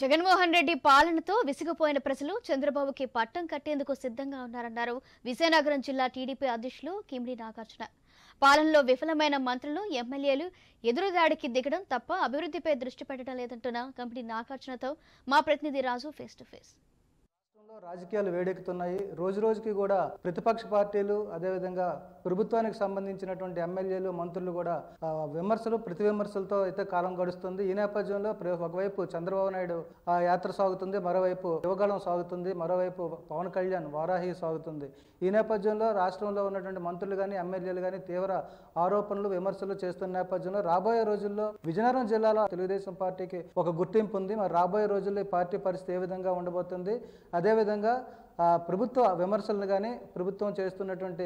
జగన్మోహన్ రెడ్డి పాలనతో విసిగిపోయిన ప్రజలు చంద్రబాబుకి పట్టం కట్టేందుకు సిద్ధంగా ఉన్నారన్నారు విజయనగరం జిల్లా టీడీపీ అధ్యక్షులు కిమిడి నాగార్జున పాలనలో విఫలమైన మంత్రులు ఎమ్మెల్యేలు ఎదురుదాడికి దిగడం తప్ప అభివృద్ధిపై దృష్టి పెట్టడం లేదంటున్న కంపెనీ నాగార్జునతో మా ప్రతినిధి రాజు ఫేస్ టు ఫేస్ రాష్ట్రంలో రాజకీయాలు వేడెక్కుతున్నాయి రోజు రోజుకి కూడా ప్రతిపక్ష పార్టీలు అదేవిధంగా ప్రభుత్వానికి సంబంధించినటువంటి ఎమ్మెల్యేలు మంత్రులు కూడా విమర్శలు ప్రతి విమర్శలతో అయితే కాలం గడుస్తుంది ఈ నేపథ్యంలో ఒకవైపు చంద్రబాబు నాయుడు ఆ యాత్ర సాగుతుంది మరోవైపు యువగళం సాగుతుంది మరోవైపు పవన్ కళ్యాణ్ వారాహి సాగుతుంది ఈ నేపథ్యంలో రాష్ట్రంలో ఉన్నటువంటి మంత్రులు కానీ ఎమ్మెల్యేలు కానీ తీవ్ర ఆరోపణలు విమర్శలు చేస్తున్న నేపథ్యంలో రాబోయే రోజుల్లో విజయనగరం జిల్లాలో తెలుగుదేశం పార్టీకి ఒక గుర్తింపు ఉంది మరి రాబోయే రోజుల్లో ఈ పార్టీ పరిస్థితి ఏ విధంగా ఉండబోతుంది అదే అదేవిధంగా ప్రభుత్వ విమర్శలను కానీ ప్రభుత్వం చేస్తున్నటువంటి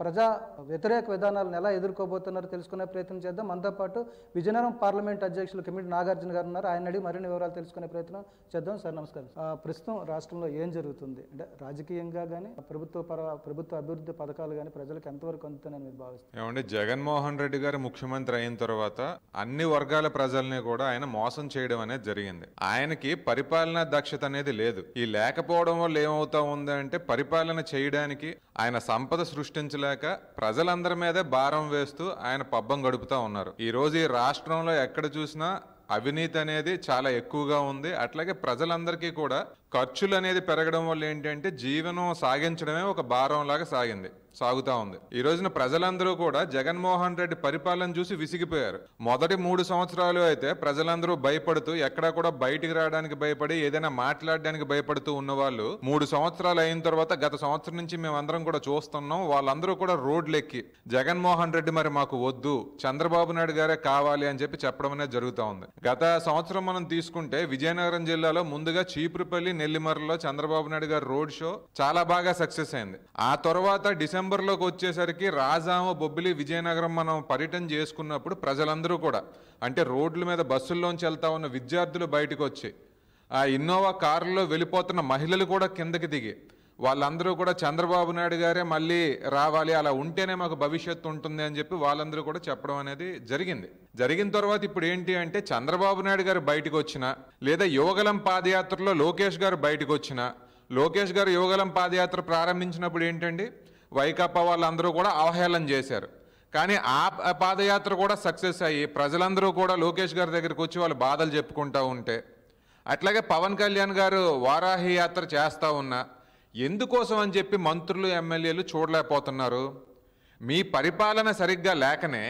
ప్రజా వ్యతిరేక విధానాలను ఎలా ఎదుర్కోబోతున్నారో తెలుసుకునే ప్రయత్నం చేద్దాం మనతో పాటు విజయనగరం పార్లమెంట్ అధ్యక్షులు కిమిడి నాగార్జున గారు ఉన్నారు ఆయన అడిగి మరిన్ని వివరాలు తెలుసుకునే ప్రయత్నం చేద్దాం సార్ నమస్కారం ప్రస్తుతం రాష్ట్రంలో ఏం జరుగుతుంది అంటే రాజకీయంగా కానీ ప్రభుత్వ ప్రభుత్వ అభివృద్ధి పథకాలు కానీ ప్రజలకు ఎంతవరకు అందుతున్నాయని మీరు భావిస్తారు ఏమంటే జగన్మోహన్ రెడ్డి గారు ముఖ్యమంత్రి అయిన తర్వాత అన్ని వర్గాల ప్రజల్ని కూడా ఆయన మోసం చేయడం అనేది జరిగింది ఆయనకి పరిపాలనా దక్షత అనేది లేదు ఈ లేకపోవడం వల్ల ఏమవుతా ఉందంటే పరిపాలన చేయడానికి ఆయన సంపద సృష్టి సృష్టించలేక ప్రజలందరి మీదే భారం వేస్తూ ఆయన పబ్బం గడుపుతూ ఉన్నారు ఈరోజు ఈ రాష్ట్రంలో ఎక్కడ చూసినా అవినీతి అనేది చాలా ఎక్కువగా ఉంది అట్లాగే ప్రజలందరికీ కూడా ఖర్చులు అనేది పెరగడం వల్ల ఏంటంటే జీవనం సాగించడమే ఒక భారం లాగా సాగింది సాగుతా ఉంది ఈ రోజున ప్రజలందరూ కూడా జగన్మోహన్ రెడ్డి పరిపాలన చూసి విసిగిపోయారు మొదటి మూడు సంవత్సరాలు అయితే ప్రజలందరూ భయపడుతూ ఎక్కడా కూడా బయటికి రావడానికి భయపడి ఏదైనా మాట్లాడడానికి భయపడుతూ ఉన్నవాళ్ళు మూడు సంవత్సరాలు అయిన తర్వాత గత సంవత్సరం నుంచి మేమందరం కూడా చూస్తున్నాం వాళ్ళందరూ కూడా రోడ్లెక్కి జగన్మోహన్ రెడ్డి మరి మాకు వద్దు చంద్రబాబు నాయుడు గారే కావాలి అని చెప్పి చెప్పడం అనేది జరుగుతూ ఉంది గత సంవత్సరం మనం తీసుకుంటే విజయనగరం జిల్లాలో ముందుగా చీపురుపల్లి నెల్లిమర్రలో చంద్రబాబు నాయుడు గారు రోడ్ షో చాలా బాగా సక్సెస్ అయింది ఆ తర్వాత డిసెంబర్లోకి వచ్చేసరికి రాజామ బొబ్బిలి విజయనగరం మనం పర్యటన చేసుకున్నప్పుడు ప్రజలందరూ కూడా అంటే రోడ్ల మీద బస్సుల్లోంచి వెళ్తా ఉన్న విద్యార్థులు బయటకు వచ్చి ఆ ఇన్నోవా కారులో వెళ్ళిపోతున్న మహిళలు కూడా కిందకి దిగి వాళ్ళందరూ కూడా చంద్రబాబు నాయుడు గారే మళ్ళీ రావాలి అలా ఉంటేనే మాకు భవిష్యత్తు ఉంటుంది అని చెప్పి వాళ్ళందరూ కూడా చెప్పడం అనేది జరిగింది జరిగిన తర్వాత ఇప్పుడు ఏంటి అంటే చంద్రబాబు నాయుడు గారు బయటకు వచ్చిన లేదా యువగలం పాదయాత్రలో లోకేష్ గారు బయటకు వచ్చిన లోకేష్ గారు యోగలం పాదయాత్ర ప్రారంభించినప్పుడు ఏంటండి వైకాపా వాళ్ళందరూ కూడా అవహేళన చేశారు కానీ ఆ పాదయాత్ర కూడా సక్సెస్ అయ్యి ప్రజలందరూ కూడా లోకేష్ గారి దగ్గరికి వచ్చి వాళ్ళు బాధలు చెప్పుకుంటూ ఉంటే అట్లాగే పవన్ కళ్యాణ్ గారు వారాహి యాత్ర చేస్తూ ఉన్నా ఎందుకోసం అని చెప్పి మంత్రులు ఎమ్మెల్యేలు చూడలేకపోతున్నారు మీ పరిపాలన సరిగ్గా లేకనే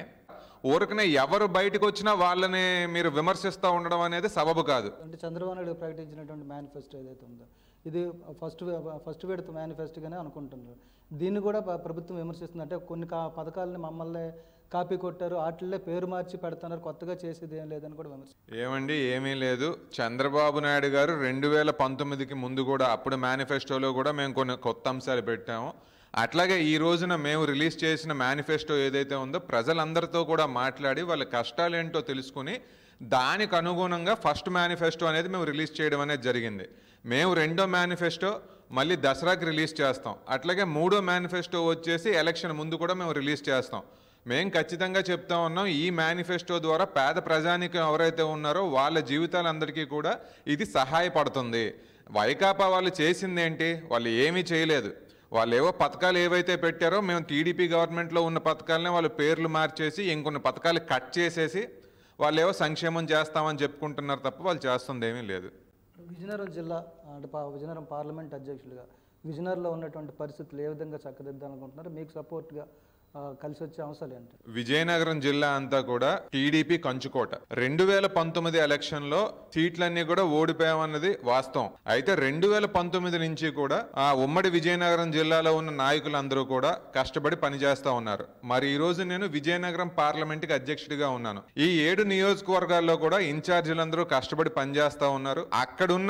ఊరికనే ఎవరు బయటకు వచ్చినా వాళ్ళని మీరు విమర్శిస్తూ ఉండడం అనేది సబబు కాదు అంటే చంద్రబాబు నాయుడు ప్రకటించినటువంటి మేనిఫెస్టో ఏదైతే ఉందో ఇది ఫస్ట్ ఫస్ట్ విడత మేనిఫెస్టోగానే అనుకుంటున్నారు దీన్ని కూడా ప్రభుత్వం విమర్శిస్తుంది అంటే కొన్ని పథకాలని మమ్మల్ని కాపీ కొట్టారు వాటిల్లో పేరు మార్చి పెడుతున్నారు కొత్తగా చేసేది ఏం లేదని కూడా విమర్శ ఏమండి ఏమీ లేదు చంద్రబాబు నాయుడు గారు రెండు వేల పంతొమ్మిదికి ముందు కూడా అప్పుడు మేనిఫెస్టోలో కూడా మేము కొన్ని కొత్త అంశాలు పెట్టాము అట్లాగే ఈ రోజున మేము రిలీజ్ చేసిన మేనిఫెస్టో ఏదైతే ఉందో ప్రజలందరితో కూడా మాట్లాడి వాళ్ళ కష్టాలు ఏంటో తెలుసుకుని దానికి అనుగుణంగా ఫస్ట్ మేనిఫెస్టో అనేది మేము రిలీజ్ చేయడం అనేది జరిగింది మేము రెండో మేనిఫెస్టో మళ్ళీ దసరాకి రిలీజ్ చేస్తాం అట్లాగే మూడో మేనిఫెస్టో వచ్చేసి ఎలక్షన్ ముందు కూడా మేము రిలీజ్ చేస్తాం మేము ఖచ్చితంగా చెప్తా ఉన్నాం ఈ మేనిఫెస్టో ద్వారా పేద ప్రజానికి ఎవరైతే ఉన్నారో వాళ్ళ జీవితాలందరికీ కూడా ఇది సహాయపడుతుంది వైకాపా వాళ్ళు చేసింది ఏంటి వాళ్ళు ఏమీ చేయలేదు వాళ్ళు ఏవో పథకాలు ఏవైతే పెట్టారో మేము టీడీపీ గవర్నమెంట్లో ఉన్న పథకాలనే వాళ్ళు పేర్లు మార్చేసి ఇంకొన్ని పథకాలు కట్ చేసేసి వాళ్ళు ఏవో సంక్షేమం చేస్తామని చెప్పుకుంటున్నారు తప్ప వాళ్ళు చేస్తుంది ఏమీ లేదు విజయనగరం జిల్లా అంటే విజయనగరం పార్లమెంట్ అధ్యక్షులుగా విజయనగరంలో ఉన్నటువంటి పరిస్థితులు ఏ విధంగా చక్కదిద్దాలనుకుంటున్నారు మీకు సపోర్ట్గా కలిసి వచ్చే అవసరం లేదు విజయనగరం జిల్లా అంతా కూడా టీడీపీ కంచుకోట రెండు వేల పంతొమ్మిది ఎలక్షన్ లో సీట్లన్నీ కూడా ఓడిపోయామన్నది వాస్తవం అయితే రెండు వేల పంతొమ్మిది నుంచి కూడా ఆ ఉమ్మడి విజయనగరం జిల్లాలో ఉన్న నాయకులందరూ కూడా కష్టపడి పనిచేస్తా ఉన్నారు మరి ఈ రోజు నేను విజయనగరం పార్లమెంట్ కి అధ్యక్షుడిగా ఉన్నాను ఈ ఏడు నియోజకవర్గాల్లో కూడా ఇన్ఛార్జీలందరూ కష్టపడి పనిచేస్తా ఉన్నారు అక్కడున్న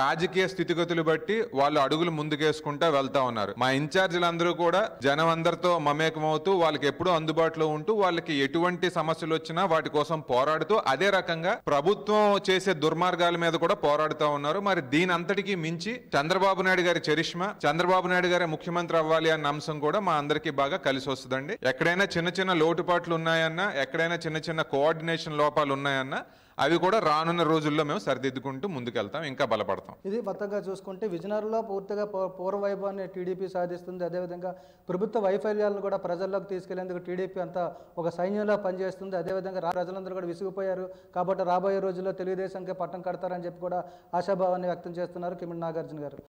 రాజకీయ స్థితిగతులు బట్టి వాళ్ళు అడుగులు ముందుకేసుకుంటా వెళ్తా ఉన్నారు మా ఇన్ఛార్జీలందరూ కూడా జనం అందరితో మమేకమవుతూ వాళ్ళకి ఎప్పుడూ అందుబాటులో ఉంటూ వాళ్ళకి ఎటువంటి సమస్యలు వచ్చినా వాటి కోసం పోరాడుతూ అదే రకంగా ప్రభుత్వం చేసే దుర్మార్గాల మీద కూడా పోరాడుతూ ఉన్నారు మరి దీని అంతటికి మించి చంద్రబాబు నాయుడు గారి చరిష్మా చంద్రబాబు నాయుడు గారి ముఖ్యమంత్రి అవ్వాలి అన్న అంశం కూడా మా అందరికీ బాగా కలిసి వస్తుందండి ఎక్కడైనా చిన్న చిన్న లోటుపాట్లు ఉన్నాయన్నా ఎక్కడైనా చిన్న చిన్న కోఆర్డినేషన్ లోపాలు ఉన్నాయన్నా అవి కూడా రానున్న రోజుల్లో మేము సరిదిద్దుకుంటూ ముందుకెళ్తాం ఇంకా బలపడతాం ఇది మొత్తంగా చూసుకుంటే విజయనగరంలో పూర్తిగా పూర్వ వైభవాన్ని టీడీపీ సాధిస్తుంది అదేవిధంగా ప్రభుత్వ వైఫల్యాలను కూడా ప్రజల్లోకి తీసుకెళ్లేందుకు టీడీపీ అంతా ఒక సైన్యంలో పనిచేస్తుంది అదేవిధంగా ప్రజలందరూ కూడా విసిగిపోయారు కాబట్టి రాబోయే రోజుల్లో తెలుగుదేశంకి పట్టం కడతారని చెప్పి కూడా ఆశాభావాన్ని వ్యక్తం చేస్తున్నారు కిమిడి నాగార్జున గారు